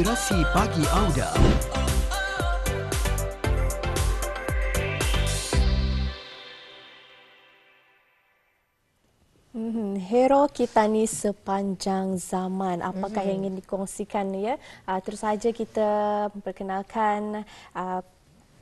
inspirasi pagi Auda. Hmm, hero kita ni sepanjang zaman. Apakah mm-hmm. yang ingin dikongsikan ni ya? Ah, terus saja kita memperkenalkan ah,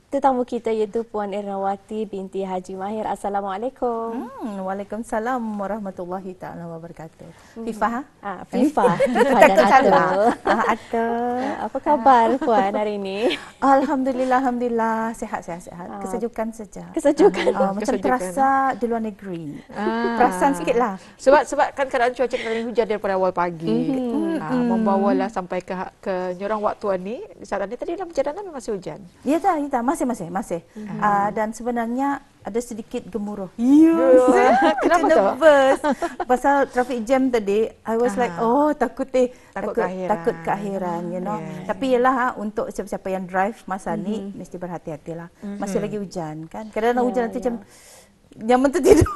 tetamu kita iaitu Puan Ernawati binti Haji Mahir. Assalamualaikum. Hmm, waalaikumsalam warahmatullahi taala wabarakatuh. Hmm. FIFA? Ha? Ah, ha? FIFA. Atul. salah. Ata. Ah, ah, apa khabar Puan hari ini? Alhamdulillah, alhamdulillah. Sehat, sehat, sehat. Ah. Kesejukan saja. Kesejukan. Ah, macam terasa di luar negeri. Ah. Perasan sikitlah. Sebab sebab kan keadaan cuaca kadang hujan daripada awal pagi. Mm-hmm. Ah, mm-hmm. membawalah sampai ke ke nyorang waktu ni. Saat ini tadi dalam perjalanan masih hujan. Ya tak, ya dah. Masih masih masih masih. -hmm. uh, dan sebenarnya ada sedikit gemuruh. You ya. Kenapa nervous? Pasal traffic jam tadi, I was uh like, ah. oh takut eh takut takut keakhiran, you know. Yeah. Tapi ialah ah, untuk siapa-siapa yang drive masa mm -hmm. ni mhm. mesti berhati-hatilah. Mm -hmm. Masih mhm. lagi hujan kan? Kadang-kadang yeah, hujan nanti yeah. macam ya yang mentertidur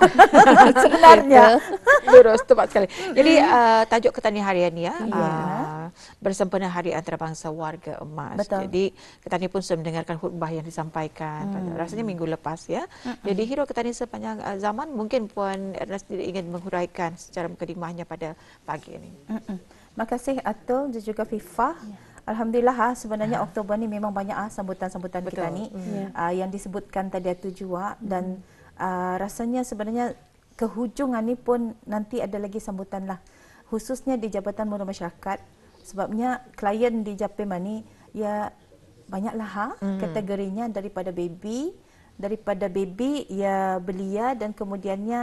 sebenarnya. Lurus, tepat sekali. Jadi uh, tajuk Ketani Harian ya. Yeah. Uh, bersempena Hari Antarabangsa Warga Emas. Betul. Jadi Ketani pun sudah mendengarkan khutbah yang disampaikan. Hmm. Pada, mm. rasanya minggu lepas ya. Mm-mm. Jadi hero Ketani sepanjang uh, zaman mungkin Puan Ernest tidak ingin menghuraikan secara mukadimahnya pada pagi ini. Terima kasih Atul dan juga FIFA. Yeah. Alhamdulillah ha, sebenarnya ha. Oktober ni memang banyak ha, sambutan-sambutan Betul. kita ni hmm. uh, yang disebutkan tadi tujuh ha, dan mm. Ah, rasanya sebenarnya kehujungan ni pun nanti ada lagi sambutan lah khususnya di Jabatan Murah Masyarakat sebabnya klien di JAPIMA ni ya banyaklah ha mm. kategorinya daripada baby daripada baby ya belia dan kemudiannya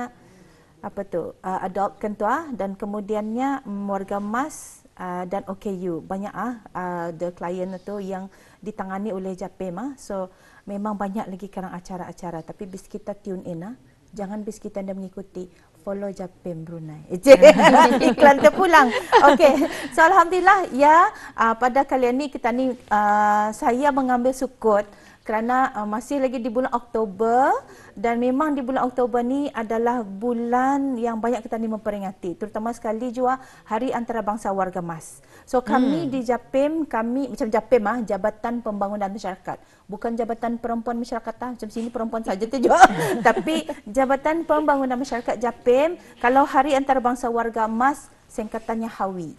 apa tu uh, ah, adult kentua ah, dan kemudiannya warga emas uh, dan OKU banyak ah uh, the client tu yang ditangani oleh JAPIMA so memang banyak lagi sekarang acara-acara tapi bis kita tune in lah. Jangan bis kita anda mengikuti follow Japan Brunei. Iklan terpulang. Okey. So alhamdulillah ya uh, pada kali ini kita ni uh, saya mengambil sukut kerana uh, masih lagi di bulan Oktober dan memang di bulan Oktober ni adalah bulan yang banyak kita ni memperingati terutama sekali juga Hari Antarabangsa Warga Mas. So kami hmm. di JAPIM, kami macam JAPIM ah Jabatan Pembangunan Masyarakat. Bukan Jabatan Perempuan Masyarakat ah macam sini perempuan saja tu juga. Tapi Jabatan Pembangunan Masyarakat JAPIM kalau Hari Antarabangsa Warga Mas singkatannya HAWI.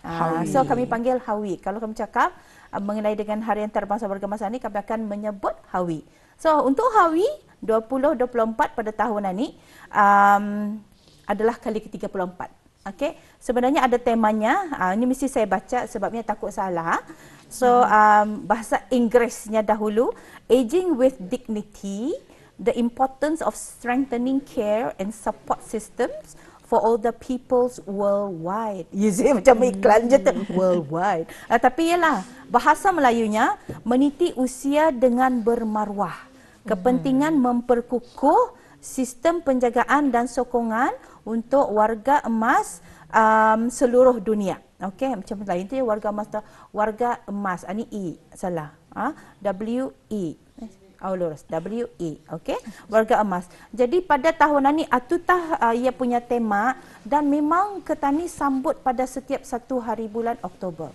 Ah, Hawi. so kami panggil HAWI. Kalau kamu cakap Ah, mengenai dengan harian terbangsa warga masa ini kami akan menyebut Hawi. So untuk Hawi 2024 pada tahun ini um, adalah kali ke-34. Okay. Sebenarnya ada temanya, uh, ini mesti saya baca sebabnya takut salah. So um, bahasa Inggerisnya dahulu, Aging with Dignity, The Importance of Strengthening Care and Support Systems for all the peoples worldwide. You see hmm. macam mm. iklan je tu. worldwide. Uh, tapi ialah bahasa Melayunya meniti usia dengan bermaruah. Kepentingan mm. memperkukuh sistem penjagaan dan sokongan untuk warga emas um, seluruh dunia. Okey, macam lain tu ya, warga emas warga emas. Ini ah, E salah. Ha? W E. W E, okey warga emas jadi pada tahun ini atutah uh, ia punya tema dan memang ketani sambut pada setiap satu hari bulan Oktober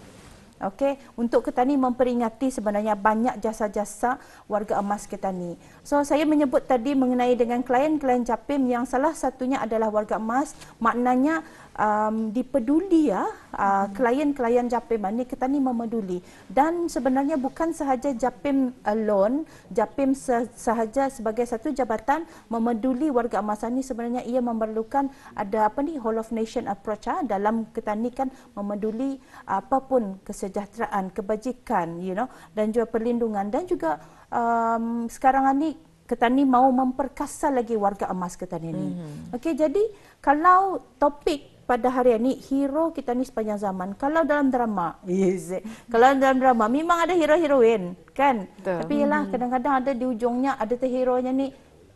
okey untuk ketani memperingati sebenarnya banyak jasa-jasa warga emas ketani so saya menyebut tadi mengenai dengan klien-klien capim yang salah satunya adalah warga emas maknanya um, dipeduli ya uh, hmm. klien-klien JAPIM ini kita ni memeduli dan sebenarnya bukan sahaja JAPIM alone JAPIM sahaja sebagai satu jabatan memeduli warga Amasa ini sebenarnya ia memerlukan ada apa ni whole of nation approach ha, dalam kita ni kan memeduli apapun kesejahteraan kebajikan you know dan juga perlindungan dan juga um, sekarang ini Ketani mau memperkasa lagi warga emas ketani ini. Mm-hmm. Okey, jadi kalau topik pada hari ini hero kita ni sepanjang zaman. Kalau dalam drama, yes. kalau dalam drama memang ada hero-heroin kan. Betul. Tapi ialah hmm. kadang-kadang ada di ujungnya ada tu hero nya ni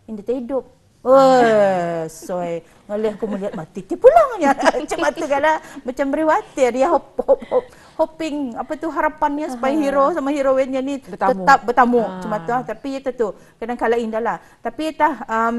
yang dia terhidup. Oh, so ngelih aku melihat mati ti pulang ya. Macam tu kala macam beriwati dia hop hop hop hoping apa tu harapannya supaya ah. hero sama heroinnya ni bertamu. tetap bertamu. Ha. Ah. Cuma tu lah. tapi itu tu kadang kala indahlah. Tapi itah um,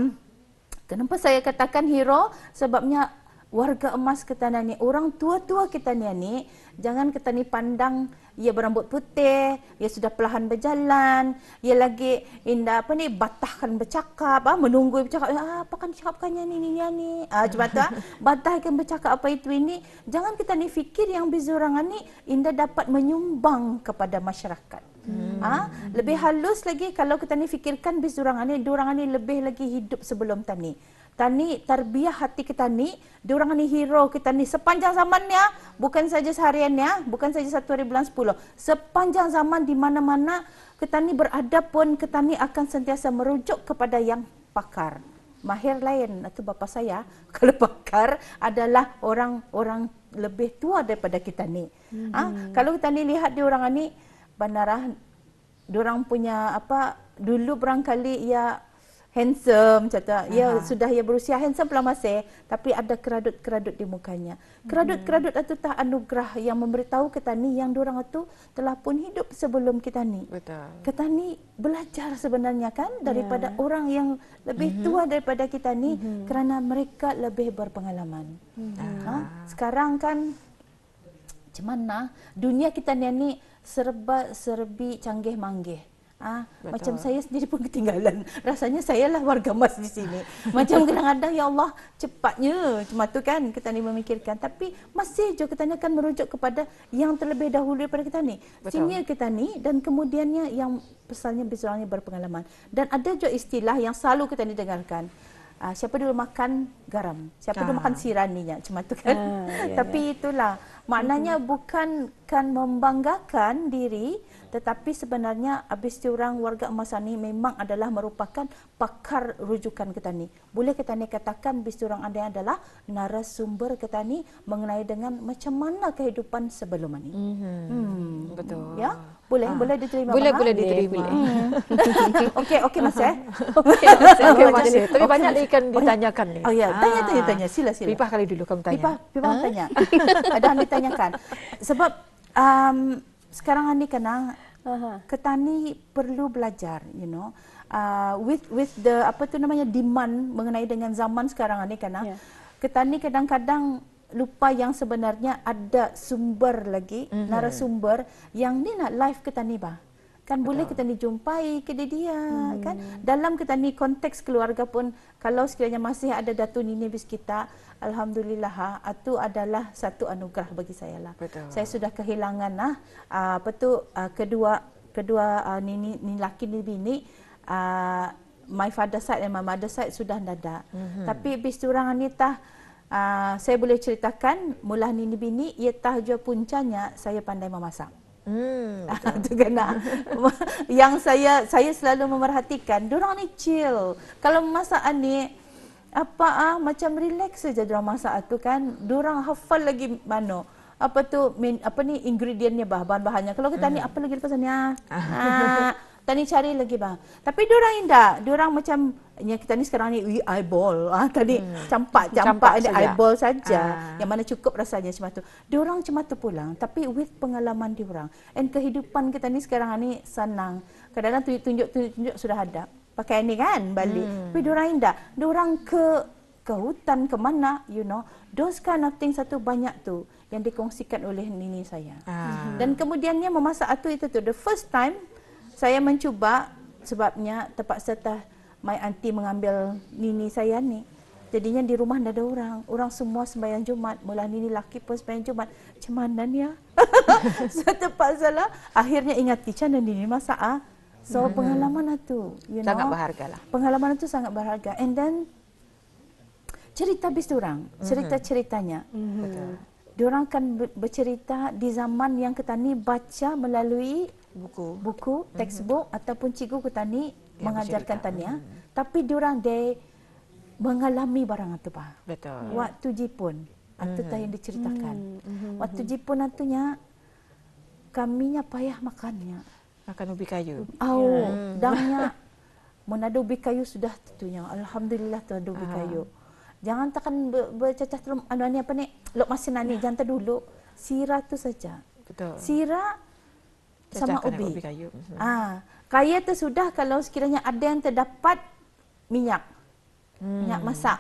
Kenapa saya katakan hero? Sebabnya warga emas kita ni, orang tua-tua kita ni, ni jangan kita ni pandang ia berambut putih, ia sudah perlahan berjalan, ia lagi indah apa ni batahkan bercakap, ah, menunggu bercakap, ah, apa kan cakapkannya ni ni ni. Ah cuba tu ah, batahkan bercakap apa itu ini. Jangan kita ni fikir yang bezurangan ni indah dapat menyumbang kepada masyarakat. Hmm. Ah, lebih halus lagi kalau kita ni fikirkan bezurangan ni, durangan ni lebih lagi hidup sebelum tani tani tarbiyah hati kita ni Orang ni hero kita ni sepanjang zaman ni ah, bukan saja seharian ni ah, bukan saja satu hari bulan 10 sepanjang zaman di mana-mana kita ni berada pun kita ni akan sentiasa merujuk kepada yang pakar mahir lain atau bapa saya kalau pakar adalah orang-orang lebih tua daripada kita ni ah, hmm. ha? kalau kita ni lihat orang ni bandarah orang punya apa dulu berangkali ia ya, handsome cerita uh-huh. ya sudah ya berusia handsome pula masih tapi ada keradut-keradut di mukanya mhm. keradut-keradut itu tah anugerah yang memberitahu kita ni yang orang itu telah pun hidup sebelum kita ni betul ni belajar sebenarnya kan daripada yeah. orang yang lebih uh-huh. tua daripada kita ni uh-huh. Mhm. kerana mereka lebih berpengalaman uh-huh. uh sekarang kan macam mana dunia kita ni ni serba serbi canggih manggih Ah, Betul. macam saya sendiri pun ketinggalan. Rasanya saya lah warga mas di sini. Macam kadang-kadang ya Allah cepatnya cuma tu kan kita ni memikirkan. Tapi masih juga kita ni akan merujuk kepada yang terlebih dahulu daripada kita ni. Sini kita ni dan kemudiannya yang pesannya bisurangnya berpengalaman. Dan ada juga istilah yang selalu kita ni dengarkan. Ah, siapa dulu makan garam, siapa ah. dulu makan sirani cuma tu kan. Ah, iya, Tapi iya. itulah Maknanya hmm. bukan kan membanggakan diri tetapi sebenarnya habis tu orang warga emas ni memang adalah merupakan pakar rujukan kita ni. Boleh kita ni katakan habis tu orang anda adalah narasumber kita ni mengenai dengan macam mana kehidupan sebelum ini. Hmm. hmm. Betul. Ya. Boleh, ah. boleh diterima. Boleh, boleh diterima. Boleh. Hmm. okey, okey Mas eh. Okey, Mas. Ya. Okey, ya. Tapi okay, banyak ikan oh, ditanyakan ni. Oh ya, tanya-tanya ah. tanya. Sila, sila. Pipah kali dulu kamu tanya. Pipah, pipah tanya. Ada yang ditanya kebanyakan. Sebab um, sekarang ni kenal ketani perlu belajar, you know. Uh, with with the apa tu namanya demand mengenai dengan zaman sekarang ni kenang. Yeah. Ketani kadang-kadang lupa yang sebenarnya ada sumber lagi mm-hmm. narasumber yang ni nak live ketani bah kan boleh kita ni jumpai ke dia dia hmm. kan dalam kita ni konteks keluarga pun kalau sekiranya masih ada datu nini bis kita alhamdulillah ha itu adalah satu anugerah bagi saya lah Betul. saya sudah kehilangan lah apa tu ha, kedua kedua uh, nini ni laki ni bini uh, my father side dan my mother side sudah dada hmm. tapi bis turang ni tah uh, saya boleh ceritakan mulah nini bini ia tahu jua puncanya saya pandai memasak Hmm, tu kena. yang saya saya selalu memerhatikan, diorang ni chill. Kalau masak ni apa ah macam relax saja diorang masak tu kan. Diorang hafal lagi mana? Apa tu apa ni ingredientnya bahan-bahannya. Kalau kita hmm. ni apa lagi dekat sana? Ah. ah kita ni cari lagi bang. Tapi orang indah. orang macam ya kita ni sekarang ni we eyeball. Ah ha, tadi hmm. campak campak ni eyeball saja. Ah. Yang mana cukup rasanya cuma tu. orang cuma tu pulang tapi with pengalaman dia orang, And kehidupan kita ni sekarang ni senang. Kadang-kadang tunjuk-tunjuk tunjuk, tunjuk, sudah ada. Pakai ini kan balik. Hmm. Tapi orang indah. orang ke ke hutan ke mana you know those kind of things satu banyak tu yang dikongsikan oleh nini saya. Ah. Dan kemudiannya memasak itu itu tu the first time saya mencuba sebabnya terpaksa tah my auntie mengambil nini saya ni. Jadinya di rumah tidak ada orang. Orang semua sembahyang Jumat. Mula nini laki pun sembahyang Jumat. Macam mana ni ya? so, terpaksa lah. Akhirnya ingat di channel nini masa ah. So hmm. pengalaman itu, lah you sangat know, sangat lah. Pengalaman itu sangat berharga. And then cerita bis orang, mm-hmm. cerita ceritanya. Mm-hmm. Diorang kan bercerita di zaman yang kita ni baca melalui buku buku mhm. textbook mm-hmm. ataupun cikgu ketani ya, mengajarkan tanya mm-hmm. tapi diorang they mengalami barang atau apa betul waktu yeah. jipun atau mm-hmm. yang diceritakan mm-hmm. Mhm, waktu mhm. jipun antunya kaminya payah makannya Akan ubi kayu au oh, mm. dangnya mun ubi kayu sudah tentunya alhamdulillah tu ada ubi Aha. kayu jangan takkan bercacah telum anu apa ni lok masih nani yeah. jangan dulu sira tu saja betul sira sama ubi. ubi kayu. Ah, kaya tersudah kalau sekiranya ada yang terdapat minyak. Hmm. Minyak masak.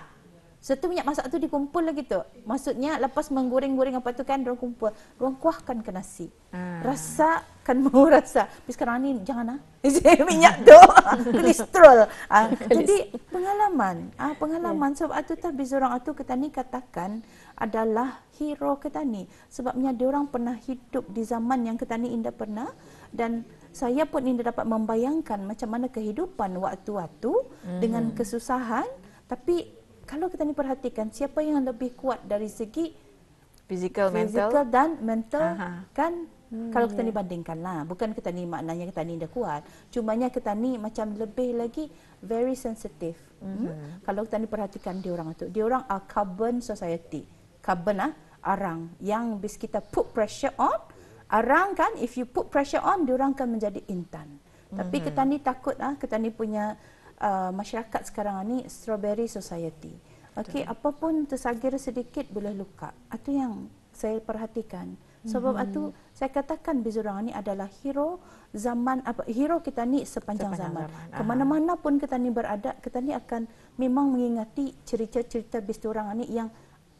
Satu minyak masak tu dikumpul lagi tu. Maksudnya lepas menggoreng-goreng apa tu kan dia kumpul. Orang kuahkan ke nasi. Hmm. Rasa akan merasa tapi sekarang ni janganlah minyak tu kolesterol uh, jadi pengalaman uh, pengalaman ya. sebab atu tapi seorang atu kita ni katakan adalah hero kita ni sebabnya dia orang pernah hidup di zaman yang kita ni indah pernah dan saya pun indah dapat membayangkan macam mana kehidupan waktu-waktu hmm. dengan kesusahan tapi kalau kita ni perhatikan siapa yang lebih kuat dari segi physical, physical mental dan mental Aha. kan Hmm, Kalau kita ya. ni bandingkan lah, bukan kita ni maknanya kita ni dah kuat. Cumanya kita ni macam lebih lagi very sensitive. hmm Hmm? Kalau kita ni perhatikan dia orang tu, dia orang a carbon society. Carbon lah, arang yang bis kita put pressure on, arang kan if you put pressure on, dia orang akan menjadi intan. Tapi hmm. kita ni takut lah, kita ni punya uh, masyarakat sekarang ni strawberry society. Okey, apapun tersagir sedikit boleh luka. Itu yang saya perhatikan. Sebab mm-hmm. itu saya katakan Bizura ni adalah hero zaman apa hero kita ni sepanjang, sepanjang zaman. zaman. Ke mana-mana pun kita ni berada, kita ni akan memang mengingati cerita-cerita Bizura ni yang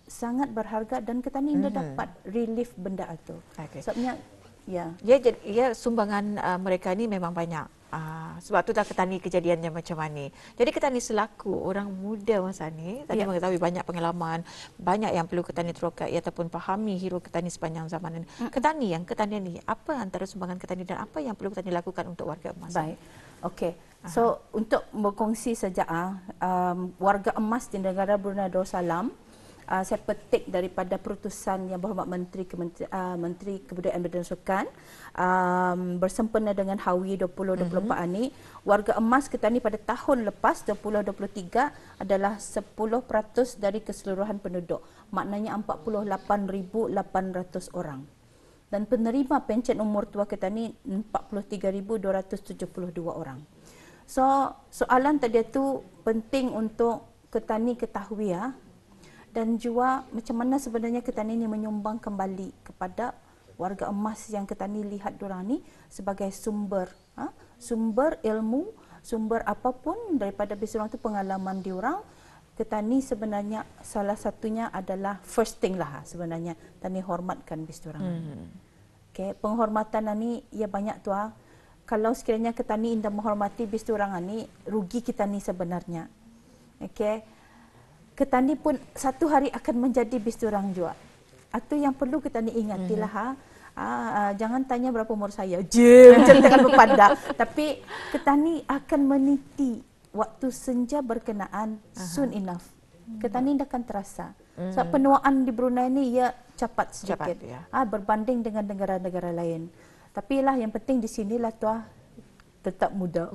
sangat berharga dan kita ni mm-hmm. dapat relief benda itu. Okay. Sebabnya ya. Ya ya sumbangan uh, mereka ni memang banyak. Ah, sebab tu tak ketani kejadiannya macam mana. Jadi ketani selaku orang muda masa ni, tadi ya. mengetahui banyak pengalaman, banyak yang perlu ketani terokai ataupun fahami hero ketani sepanjang zaman ini. Hmm. Ketani yang ketani ni, apa antara sumbangan ketani dan apa yang perlu ketani lakukan untuk warga emas? Baik. Okey. So, untuk berkongsi saja, ah, um, warga emas di negara Brunei Darussalam, uh, saya petik daripada perutusan yang berhormat Menteri Kementeri, uh, Menteri Kebudayaan Badan Sukan um, bersempena dengan Hawi 2024 uh-huh. Mhm. ini warga emas kita ni pada tahun lepas 2023 adalah 10% dari keseluruhan penduduk maknanya 48,800 orang dan penerima pencen umur tua kita ni 43,272 orang. So, soalan tadi tu penting untuk ketani ketahui ya dan juga macam mana sebenarnya ketani ini menyumbang kembali kepada warga emas yang kita ketani lihat durang ni sebagai sumber ha? sumber ilmu sumber apapun daripada bisnes itu pengalaman diorang ketani sebenarnya salah satunya adalah first thing lah sebenarnya tani hormatkan bisnes orang. Mm okay, penghormatan ni ya banyak tua. Ah. Kalau sekiranya ketani indah menghormati bisnes orang ni rugi kita ni sebenarnya. Okay, ketani pun satu hari akan menjadi bis orang jual. Itu yang perlu kita ni ingatilah mm-hmm. ha. Ha, ha. jangan tanya berapa umur saya. Je macam tekan kepada. Tapi ketani akan meniti waktu senja berkenaan uh soon enough. Ketani mm-hmm. akan terasa. Mm-hmm. Sebab penuaan di Brunei ini ia cepat sedikit. Cepat, ya. ha, berbanding dengan negara-negara lain. Tapi lah yang penting di sini lah tuah tetap muda.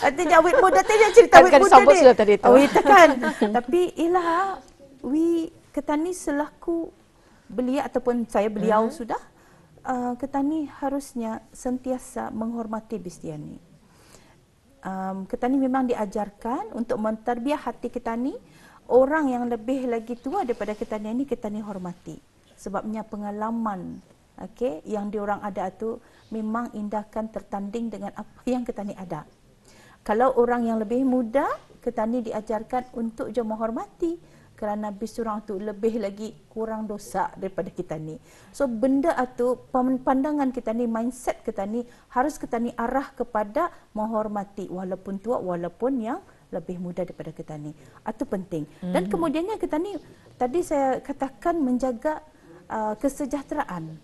Artinya awet muda tadi yang cerita awet kan muda ni. Kan sambut sudah tadi tu. Oh, itu kan. Tapi ialah, we ketani selaku belia ataupun saya beliau uh-huh. sudah, uh, ketani harusnya sentiasa menghormati bestiani. Um, ketani memang diajarkan untuk mentarbiah hati ketani, orang yang lebih lagi tua daripada ketani ini ketani hormati. Sebabnya pengalaman okey yang diorang ada tu memang indahkan tertanding dengan apa yang ketani ada kalau orang yang lebih muda ketani diajarkan untuk je menghormati kerana Nabi Surah tu lebih lagi kurang dosa daripada kita ni. So benda atau pandangan kita ni, mindset kita ni harus kita ni arah kepada menghormati walaupun tua walaupun yang lebih muda daripada kita ni. Itu penting. Dan mhm. kemudiannya kita ni tadi saya katakan menjaga uh, kesejahteraan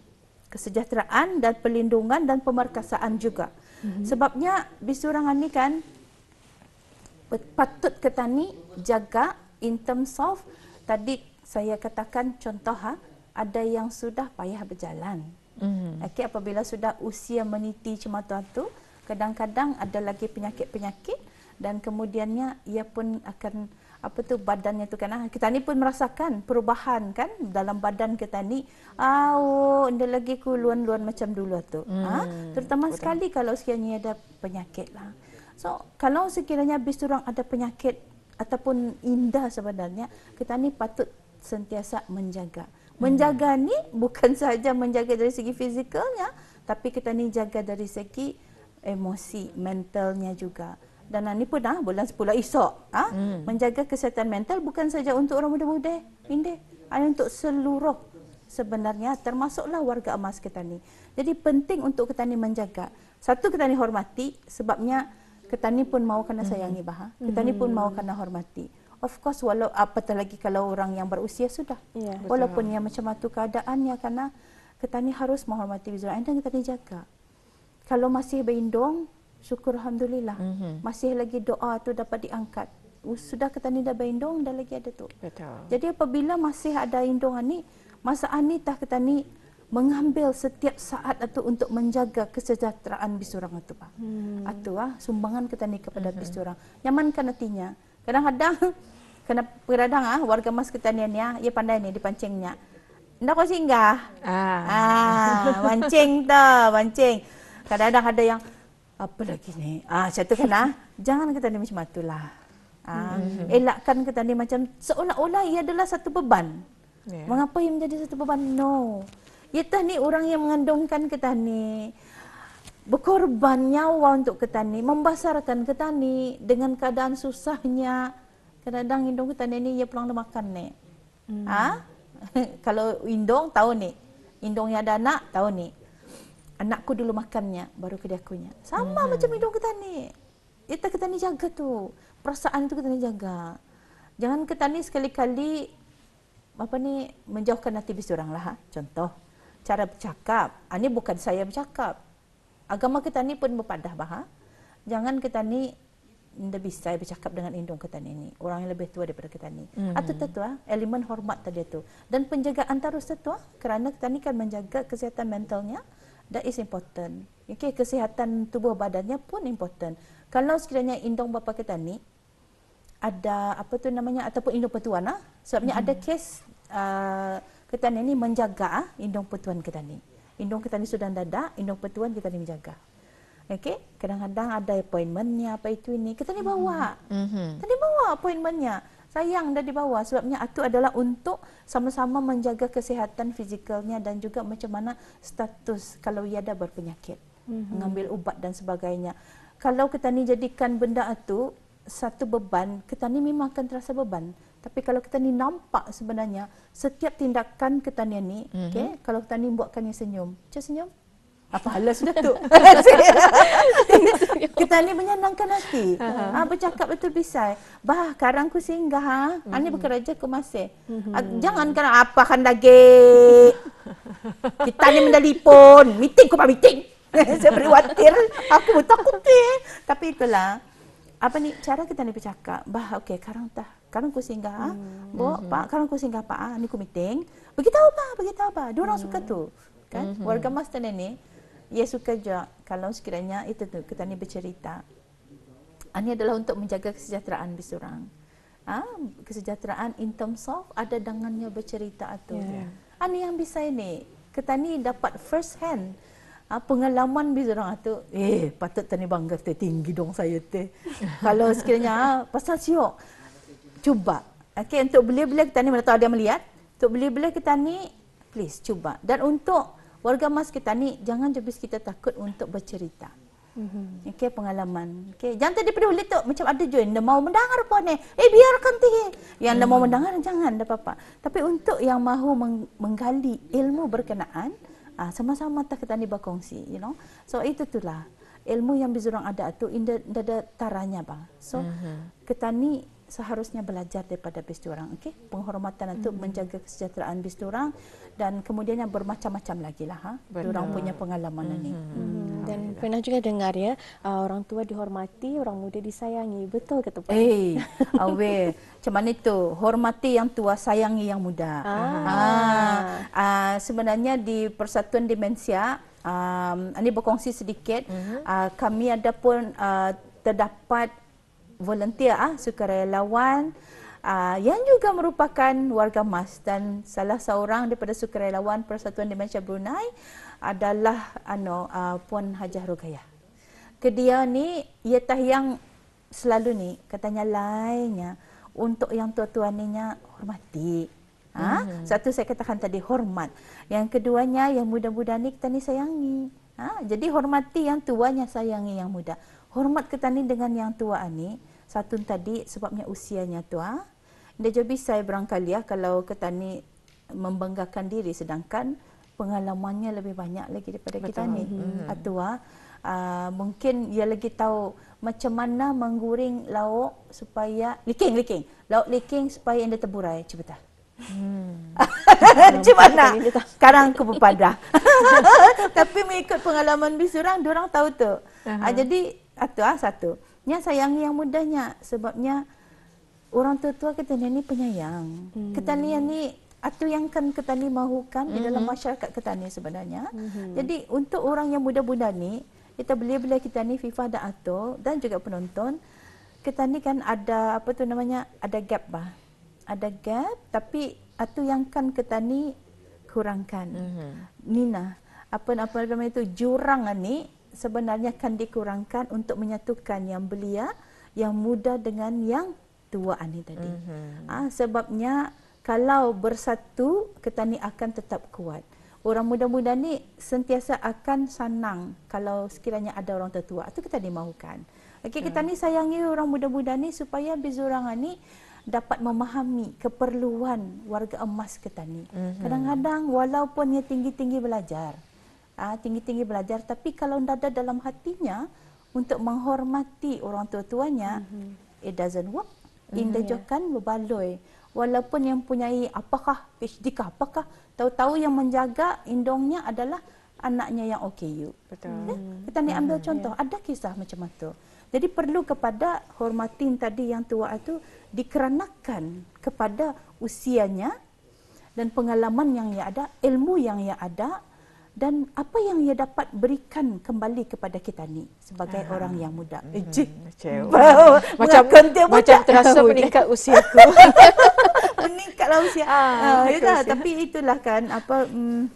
kesejahteraan dan perlindungan dan pemerkasaan juga. Mm -hmm. Sebabnya bisurangan ni kan patut ketani jaga in terms of tadi saya katakan contoh ha, ada yang sudah payah berjalan. Mm -hmm. okay, apabila sudah usia meniti cuma tu kadang-kadang ada lagi penyakit-penyakit dan kemudiannya ia pun akan apa tu badannya tu kan ah, kita ni pun merasakan perubahan kan dalam badan kita ni ah oh anda lagi ku luan macam dulu tu ah, hmm. ha? terutama Betul. sekali kalau sekiranya ada penyakit lah so kalau sekiranya habis orang ada penyakit ataupun indah sebenarnya kita ni patut sentiasa menjaga hmm. menjaga hmm. ni bukan sahaja menjaga dari segi fizikalnya tapi kita ni jaga dari segi emosi mentalnya juga dan ni pun dah bulan 10 esok ha? hmm. menjaga kesihatan mental bukan saja untuk orang muda-muda ini ada untuk seluruh sebenarnya termasuklah warga emas kita ni. jadi penting untuk ketani menjaga satu ketani hormati sebabnya ketani pun mau kena hmm. sayangi bah ha? hmm. ketani pun mau kena hormati of course walau apatah lagi kalau orang yang berusia sudah ya, walaupun yang macam itu keadaannya karena ketani harus menghormati bizarain dan ketani jaga kalau masih berindung syukur alhamdulillah mm-hmm. masih lagi doa tu dapat diangkat sudah kata ni dah berindung dah lagi ada tu betul jadi apabila masih ada indungan ni masa ani tah kata ni mengambil setiap saat atau untuk menjaga kesejahteraan bisurang itu pak hmm. atau ah, sumbangan kita ni kepada uh bisurang nyaman kan nantinya kadang-kadang kena kadang ah warga mas kita ni ya ia pandai ni dipancingnya ndak kau singgah ah, ah mancing tu mancing kadang-kadang ada yang apa lagi ni? Ah, saya tu kena jangan kita ni macam tu lah. Ah, mhm. elakkan kita ni macam seolah-olah ia adalah satu beban. Yeah. Mengapa ia menjadi satu beban? No. Ia tah ni orang yang mengandungkan kita ni berkorban nyawa untuk kita ni, membasarkan kita ni dengan keadaan susahnya. Kadang-kadang hidung kita ni ia pulang makan ni. Mm. Ah, kalau indong tahu ni. Indong yang ada anak tahu ni anakku dulu makannya baru ke dia kunya. Sama hmm. macam hidup kita ni. Kita kita ni jaga tu. Perasaan tu kita ni jaga. Jangan kita ni sekali-kali apa ni menjauhkan hati bis orang lah. Ha? Contoh cara bercakap. Ini ah, bukan saya bercakap. Agama kita ni pun berpadah bah. Ha. Jangan kita ni tidak bisa bercakap dengan indung kita ni. Orang yang lebih tua daripada kita ni. Hmm. Atau tetua, elemen hormat tadi tu. Dan penjagaan terus tetua kerana kita ni kan menjaga kesihatan mentalnya that is important. Okay, kesihatan tubuh badannya pun important. Kalau sekiranya indung bapa kita ni ada apa tu namanya ataupun indung petuan ah, sebabnya hmm. ada kes uh, kita ni menjaga ah, indung petuan kita ni. Indung kita ni sudah dada, indung petuan kita ni menjaga. Okey, kadang-kadang ada appointmentnya apa itu ini, kita ni bawa. Mhm. Kita ni bawa appointmentnya sayang dah bawah sebabnya itu adalah untuk sama-sama menjaga kesihatan fizikalnya dan juga macam mana status kalau ia dah berpenyakit mm-hmm. mengambil ubat dan sebagainya kalau kita ni jadikan benda itu satu beban kita ni memang akan terasa beban tapi kalau kita ni nampak sebenarnya setiap tindakan kita ni mm-hmm. okey kalau buatkan dia senyum macam senyum apa hal sudah tu kita ni menyenangkan hati ha, bercakap betul bisai bah karang ku singgah ha mm-hmm. ani bekerja ke masih mm-hmm. jangan kan apa kan lagi kita ni mendalipun meeting ku pak meeting saya beri watir aku takut ke tapi itulah apa ni cara kita ni bercakap bah okey karang tah karang ku singgah ha mm-hmm. bo mm-hmm. pak karang ku singgah pak ani ku meeting Beritahu apa, beritahu apa. Dia orang mm-hmm. suka tu. Kan? Mm-hmm. Warga master nenek ia suka juga kalau sekiranya itu tu kita ni bercerita. Ini ah, adalah untuk menjaga kesejahteraan bisurang. Ah, ha? kesejahteraan in terms of ada dengannya bercerita atau. Ya. Yeah. Ani ah, yang bisa ini, kita ni dapat first hand ha, pengalaman bisurang atau. Eh, patut tani bangga teh tinggi dong saya teh. kalau sekiranya ha, pasal siok, cuba. Okay, untuk beli-beli kita ni, mana tahu ada melihat. Untuk beli-beli kita ni, please cuba. Dan untuk warga emas sekitar ni jangan jebis kita takut untuk bercerita. Mm-hmm. Okey pengalaman. Okey jangan tadi pedih tu macam ada join, yang mau mendengar pun ni. Eh biarkan tih, Yang mm. mau mendengar jangan dah apa-apa. Tapi untuk yang mahu menggali ilmu berkenaan sama-sama tak kita ni berkongsi, you know. So itu itulah ilmu yang bizurang ada tu in the, taranya bang. So mm-hmm. kita ni seharusnya belajar daripada bisnes orang okay? penghormatan itu hmm menjaga kesejahteraan bisnes orang dan kemudian yang bermacam-macam lagi lah ha orang punya pengalaman mm-hmm. ni mm-hmm. Hmm. Hmm. dan pernah juga dengar ya uh, orang tua dihormati orang muda disayangi betul ke tepat eh hey, awe macam mana itu hormati yang tua sayangi yang muda ah. ha uh, sebenarnya di persatuan demensia um, ini berkongsi sedikit mm-hmm. uh, kami ada pun uh, terdapat volunteer ah sukarelawan uh, yang juga merupakan warga MAS dan salah seorang daripada sukarelawan Persatuan Dementia Brunei adalah ano uh, Puan Hajah Rugayah. Kedia ni ia yang selalu ni katanya lainnya untuk yang tua-tua ninya hormati. Ha? hmm Satu saya katakan tadi hormat. Yang keduanya yang muda-muda ni kita ni sayangi. Ha? Jadi hormati yang tuanya sayangi yang muda. Hormat kita ni dengan yang tua ni. Satu tadi sebabnya usianya tua. Dia jadi saya berangkali ya kalau kita ni membanggakan diri sedangkan pengalamannya lebih banyak lagi daripada Betul. kita ni. Hmm. Atua, ah, Uh, ah, mungkin dia lagi tahu macam mana mengguring lauk supaya liking liking lauk liking supaya anda terburai cepatlah Cuma hmm. nak mana? Sekarang aku berpadah. Tapi mengikut pengalaman bis orang, orang tahu tu. Uh-huh. jadi, satu ah satu. Nya sayangi yang mudahnya sebabnya orang tua-tua kita ni penyayang. Hmm. kita ni atau yang kan ketani mahukan mm-hmm. di dalam hmm. masyarakat kita ni sebenarnya. Mm-hmm. Jadi untuk orang yang muda-muda ni, kita bila-bila kita ni FIFA dan atau dan juga penonton, kita ni kan ada apa tu namanya ada gap bah ada gap tapi atu yang kan kita ni kurangkan. Mm-hmm. Nina, apa apa nama itu jurang ni sebenarnya kan dikurangkan untuk menyatukan yang belia yang muda dengan yang tua ani tadi. Mm-hmm. Ah sebabnya kalau bersatu kita ni akan tetap kuat. Orang muda-muda ni sentiasa akan senang kalau sekiranya ada orang tertua. Itu kita dimahukan. Okay kita ah. ni sayangi orang muda-muda ni supaya bezurangan ni dapat memahami keperluan warga emas ketani. Mhm. Kadang-kadang mm -hmm. walaupun ia tinggi-tinggi belajar, ah, tinggi-tinggi ha, belajar, tapi kalau ada dalam hatinya untuk menghormati orang tua-tuanya, mm -hmm. it doesn't work. Mhm, Indejokan ya. mm -hmm, berbaloi. Walaupun yang mempunyai apakah PhD kah, apakah tahu-tahu yang menjaga indongnya adalah anaknya yang OKU. Betul. Ya? Kita ni ambil mhm, contoh, yeah. ada kisah macam itu. Jadi perlu kepada hormatin tadi yang tua itu dikeranakan kepada usianya dan pengalaman yang ia ada, ilmu yang ia ada dan apa yang ia dapat berikan kembali kepada kita ni sebagai uh orang yang muda. Hmm, Ejik. Macam muda. macam terasa meningkat usiaku. Meningkatlah usia. Ah, uh, usia. tapi itulah kan apa um,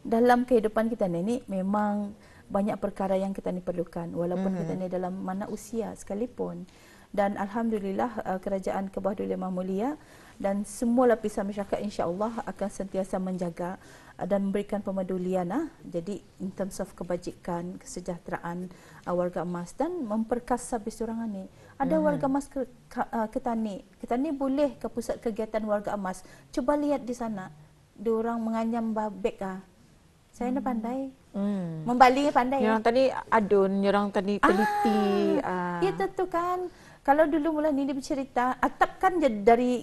dalam kehidupan kita ni memang banyak perkara yang kita ni perlukan walaupun mm-hmm. kita ni dalam mana usia sekalipun dan alhamdulillah uh, kerajaan kebah dulia mahmulia dan semua lapisan masyarakat insyaallah akan sentiasa menjaga uh, dan memberikan pemedulian ah. jadi in terms of kebajikan kesejahteraan uh, warga emas dan memperkasa bisurangan ni ada mm-hmm. warga emas ke, ke, uh, kita ni kita ni boleh ke pusat kegiatan warga emas cuba lihat di sana diorang menganyam babek ah saya dah pandai. Hmm. Membali pandai. Yang ya? tadi adun, orang tadi ah, teliti. Ah, ah. Ya tentu kan. Kalau dulu mula Nini bercerita, atapkan dari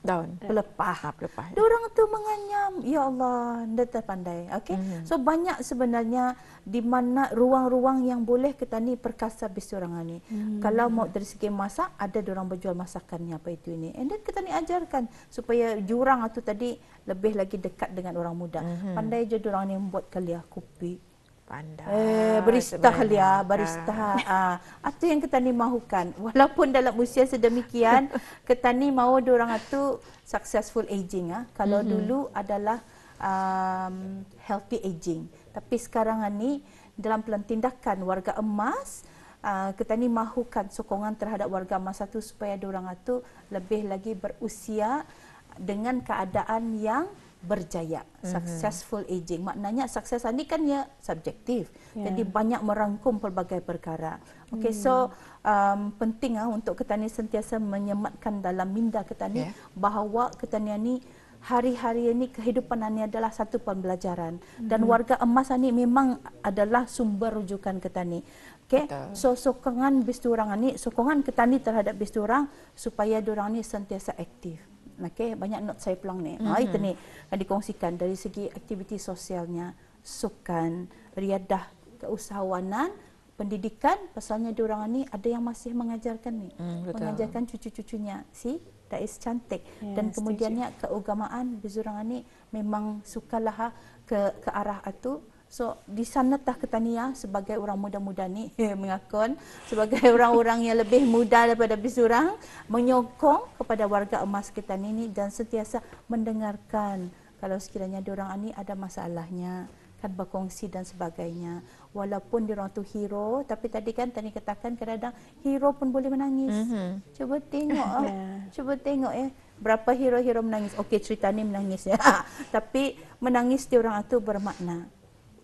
daun eh. pelepah ah, pelepah ya. orang tu menganyam ya Allah anda pandai, okey mm-hmm. so banyak sebenarnya di mana ruang-ruang yang boleh kita ni perkasa bisu ni mm-hmm. kalau mau dari segi masak ada orang berjual masakannya apa itu ini and then kita ni ajarkan supaya jurang atau tadi lebih lagi dekat dengan orang muda mm-hmm. pandai je orang ni buat kelia kopi pandai. Eh, barista Halia, kan? barista. Ha. Ah, itu yang ketani mahukan. Walaupun dalam usia sedemikian, ketani mahu orang itu successful aging. Ah. Kalau mm-hmm. dulu adalah um, healthy aging. Tapi sekarang ini, dalam pelan tindakan warga emas, Uh, ah, ni mahukan sokongan terhadap warga emas itu supaya orang itu lebih lagi berusia dengan keadaan yang berjaya mm-hmm. successful aging maknanya sukses ni kan ya subjektif yeah. jadi banyak merangkum pelbagai perkara okey mm. so um, penting ah untuk ketani sentiasa menyematkan dalam minda ketani yeah. bahawa ketani ni hari-hari ini kehidupan ini adalah satu pembelajaran mm-hmm. dan hmm. warga emas ini memang adalah sumber rujukan ketani Okay, so sokongan bisturang ini sokongan ketani terhadap bisturang supaya dorang ni sentiasa aktif okay, banyak note saya pulang ni. Mm-hmm. Ha, itu ni akan dikongsikan dari segi aktiviti sosialnya, sukan, riadah, keusahawanan, pendidikan. Pasalnya diorang ni ada yang masih mengajarkan ni. Mm, mengajarkan cucu-cucunya. si That is cantik. Yeah, Dan kemudiannya keugamaan, bezurang ni memang sukalah ha, ke, ke arah itu. So di sana tah ketania sebagai orang muda-muda ni mengakon sebagai orang-orang yang lebih muda daripada bisurang menyokong kepada warga emas kita ni ni dan sentiasa mendengarkan kalau sekiranya diorang ni ada masalahnya kan berkongsi dan sebagainya. Walaupun diorang tu hero, tapi tadi kan tadi katakan kadang-kadang hero pun boleh menangis. Mm-hmm. Cuba tengok. yeah. Oh, ya. Cuba tengok ya. Eh. Berapa hero-hero menangis. Okey, cerita ni menangis ya. tapi menangis diorang tu bermakna.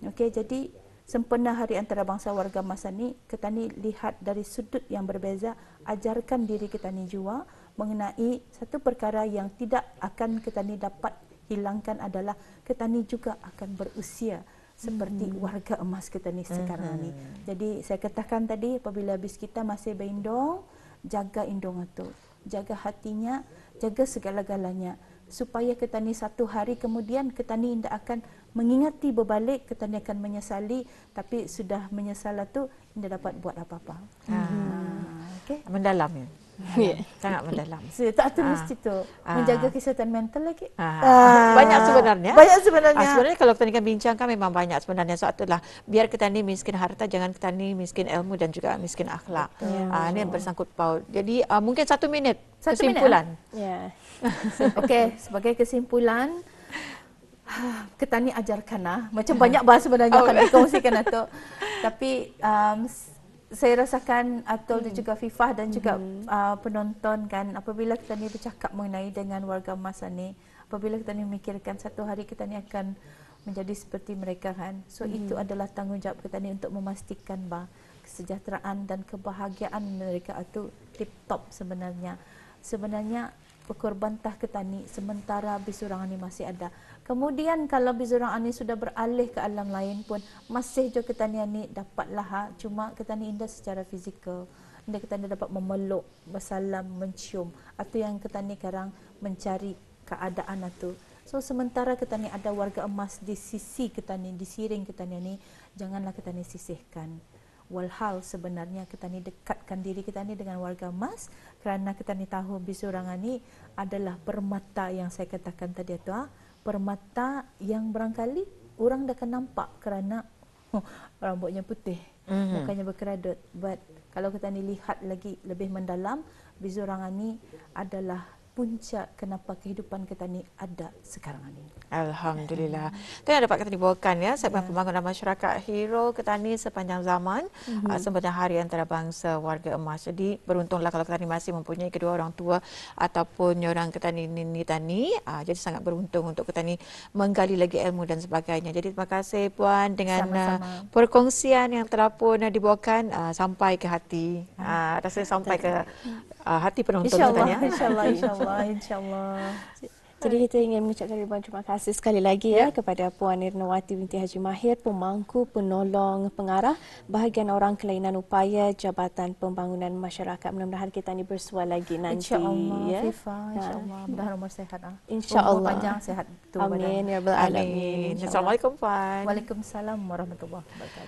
Okey, jadi sempena hari antarabangsa warga masa ni, ketani lihat dari sudut yang berbeza, ajarkan diri kita ni jua mengenai satu perkara yang tidak akan ketani dapat hilangkan adalah ketani juga akan berusia seperti hmm. warga emas ketani sekarang hmm. ni. Jadi saya katakan tadi apabila bis kita masih berindong, jaga indong itu. Jaga hatinya, jaga segala-galanya supaya ketani satu hari kemudian ketani tidak akan mengingati berbalik ketani akan menyesali tapi sudah menyesal itu tidak dapat buat apa-apa. Hmm. Ah, ah, okay. Mendalam ya. Yeah. Sangat mendalam. So, tak tu ha. mesti tu. Menjaga ha. kesihatan mental lagi. Ha. Ha. Banyak sebenarnya. Banyak sebenarnya. Ha. Sebenarnya kalau ketanikan bincangkan memang banyak sebenarnya. So, itulah. Biar ni miskin harta, jangan kita ni miskin ilmu dan juga miskin akhlak. Yeah. Ha. Ini yang bersangkut paut. Jadi, uh, mungkin satu minit. Satu kesimpulan. Minit, ha? yeah. Okey, sebagai kesimpulan. kita ni ajarkanlah. Macam banyak bahasa sebenarnya oh. akan dikongsikan, Atok. Tapi, um, saya rasakan atau hmm. juga Fifah dan juga hmm. uh, penonton kan apabila kita ni bercakap mengenai dengan warga emas ni apabila kita ni memikirkan satu hari kita ni akan menjadi seperti mereka kan so hmm. itu adalah tanggungjawab kita ni untuk memastikan bah kesejahteraan dan kebahagiaan mereka itu tip top sebenarnya sebenarnya pekorban tah ketani sementara bisurang ani masih ada. Kemudian kalau bisurang ani sudah beralih ke alam lain pun masih jo ketani ani dapat lah ha. cuma ketani indah secara fizikal. Indah ketani dapat memeluk, bersalam, mencium. Atau yang ketani sekarang mencari keadaan atau So sementara ketani ada warga emas di sisi ketani, di siring ketani ni janganlah ketani sisihkan walhal sebenarnya kita ni dekatkan diri kita ni dengan warga emas kerana kita ni tahu bisurangan ni adalah permata yang saya katakan tadi tu ah permata yang barangkali orang dah akan nampak kerana huh, oh, rambutnya putih mm-hmm. mukanya berkeradut but kalau kita ni lihat lagi lebih mendalam bisurangan ni adalah puncak kenapa kehidupan kita ni ada sekarang ni. Alhamdulillah. Itu yang dapat kita dibawakan ya, Sabah yeah. Pembangunan Masyarakat Hero Ketani sepanjang zaman, mm-hmm. Ah, sempena Hari Antarabangsa Warga Emas. Jadi beruntunglah kalau Ketani masih mempunyai kedua orang tua ataupun orang Ketani Nini Tani. Ah, jadi sangat beruntung untuk Ketani menggali lagi ilmu dan sebagainya. Jadi terima kasih Puan dengan Sama-sama. Ah, perkongsian yang telah pun dibawakan sampai ke hati. Ya. Hmm. Rasanya sampai ke hati penonton. InsyaAllah. InsyaAllah. InsyaAllah. InsyaAllah, insyaAllah. Jadi kita ingin mengucapkan ribuan terima kasih sekali lagi ya. ya kepada Puan Irnawati binti Haji Mahir, pemangku, penolong, pengarah, bahagian orang kelainan upaya Jabatan Pembangunan Masyarakat. Mudah-mudahan kita ini bersuara lagi nanti. InsyaAllah, ya. Fifa. Ha. InsyaAllah. Mudah umur sehat. Ah. InsyaAllah. Umur panjang sehat. Tu, Amin. Badan. Ya Rabbal Alamin. Assalamualaikum, Puan. Waalaikumsalam. Warahmatullahi Wabarakatuh.